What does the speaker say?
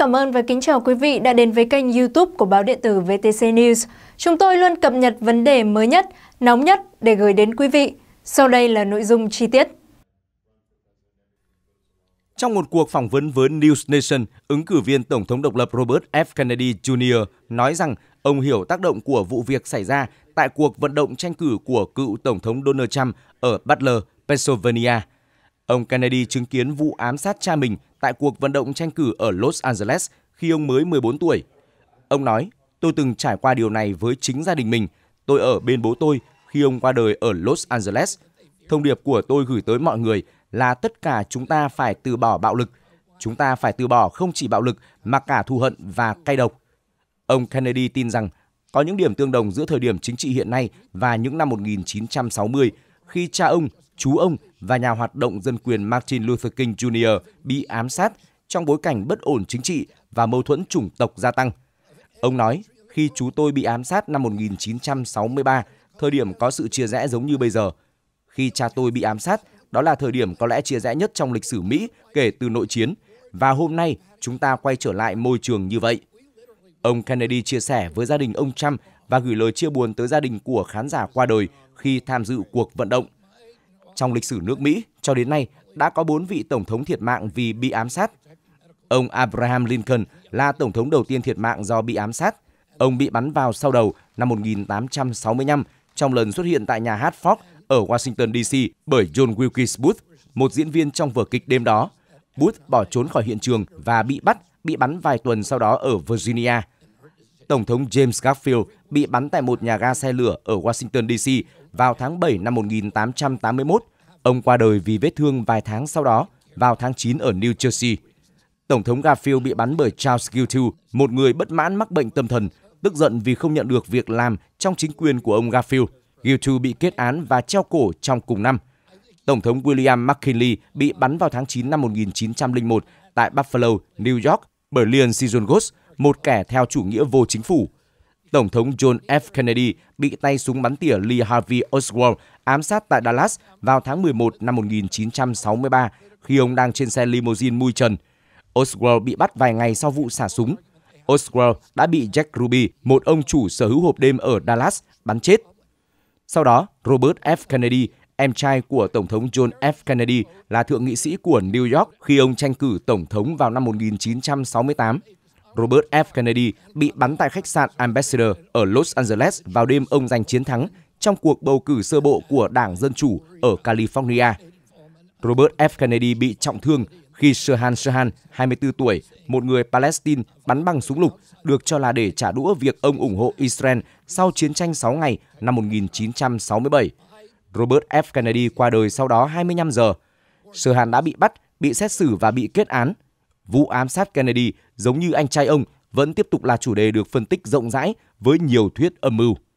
cảm ơn và kính chào quý vị đã đến với kênh youtube của báo điện tử VTC News. Chúng tôi luôn cập nhật vấn đề mới nhất, nóng nhất để gửi đến quý vị. Sau đây là nội dung chi tiết. Trong một cuộc phỏng vấn với News Nation, ứng cử viên Tổng thống độc lập Robert F. Kennedy Jr. nói rằng ông hiểu tác động của vụ việc xảy ra tại cuộc vận động tranh cử của cựu Tổng thống Donald Trump ở Butler, Pennsylvania. Ông Kennedy chứng kiến vụ ám sát cha mình tại cuộc vận động tranh cử ở Los Angeles khi ông mới 14 tuổi. Ông nói, tôi từng trải qua điều này với chính gia đình mình. Tôi ở bên bố tôi khi ông qua đời ở Los Angeles. Thông điệp của tôi gửi tới mọi người là tất cả chúng ta phải từ bỏ bạo lực. Chúng ta phải từ bỏ không chỉ bạo lực mà cả thù hận và cay độc. Ông Kennedy tin rằng có những điểm tương đồng giữa thời điểm chính trị hiện nay và những năm 1960 khi cha ông chú ông và nhà hoạt động dân quyền Martin Luther King Jr. bị ám sát trong bối cảnh bất ổn chính trị và mâu thuẫn chủng tộc gia tăng. Ông nói, khi chú tôi bị ám sát năm 1963, thời điểm có sự chia rẽ giống như bây giờ. Khi cha tôi bị ám sát, đó là thời điểm có lẽ chia rẽ nhất trong lịch sử Mỹ kể từ nội chiến, và hôm nay chúng ta quay trở lại môi trường như vậy. Ông Kennedy chia sẻ với gia đình ông Trump và gửi lời chia buồn tới gia đình của khán giả qua đời khi tham dự cuộc vận động. Trong lịch sử nước Mỹ, cho đến nay đã có 4 vị tổng thống thiệt mạng vì bị ám sát. Ông Abraham Lincoln là tổng thống đầu tiên thiệt mạng do bị ám sát. Ông bị bắn vào sau đầu năm 1865 trong lần xuất hiện tại nhà hát Fox ở Washington DC bởi John Wilkes Booth, một diễn viên trong vở kịch đêm đó. Booth bỏ trốn khỏi hiện trường và bị bắt, bị bắn vài tuần sau đó ở Virginia. Tổng thống James Garfield bị bắn tại một nhà ga xe lửa ở Washington DC vào tháng 7 năm 1881. Ông qua đời vì vết thương vài tháng sau đó, vào tháng 9 ở New Jersey. Tổng thống Garfield bị bắn bởi Charles Guiteau, một người bất mãn mắc bệnh tâm thần, tức giận vì không nhận được việc làm trong chính quyền của ông Garfield. Guiteau bị kết án và treo cổ trong cùng năm. Tổng thống William McKinley bị bắn vào tháng 9 năm 1901 tại Buffalo, New York bởi Leon Sison một kẻ theo chủ nghĩa vô chính phủ. Tổng thống John F. Kennedy bị tay súng bắn tỉa Lee Harvey Oswald ám sát tại Dallas vào tháng 11 năm 1963 khi ông đang trên xe limousine mui trần. Oswald bị bắt vài ngày sau vụ xả súng. Oswald đã bị Jack Ruby, một ông chủ sở hữu hộp đêm ở Dallas, bắn chết. Sau đó, Robert F. Kennedy, em trai của Tổng thống John F. Kennedy, là thượng nghị sĩ của New York khi ông tranh cử Tổng thống vào năm 1968. Robert F. Kennedy bị bắn tại khách sạn Ambassador ở Los Angeles vào đêm ông giành chiến thắng trong cuộc bầu cử sơ bộ của Đảng Dân Chủ ở California. Robert F. Kennedy bị trọng thương khi Sirhan Sirhan, 24 tuổi, một người Palestine bắn bằng súng lục, được cho là để trả đũa việc ông ủng hộ Israel sau chiến tranh 6 ngày năm 1967. Robert F. Kennedy qua đời sau đó 25 giờ. Sirhan đã bị bắt, bị xét xử và bị kết án vụ ám sát Kennedy giống như anh trai ông vẫn tiếp tục là chủ đề được phân tích rộng rãi với nhiều thuyết âm mưu.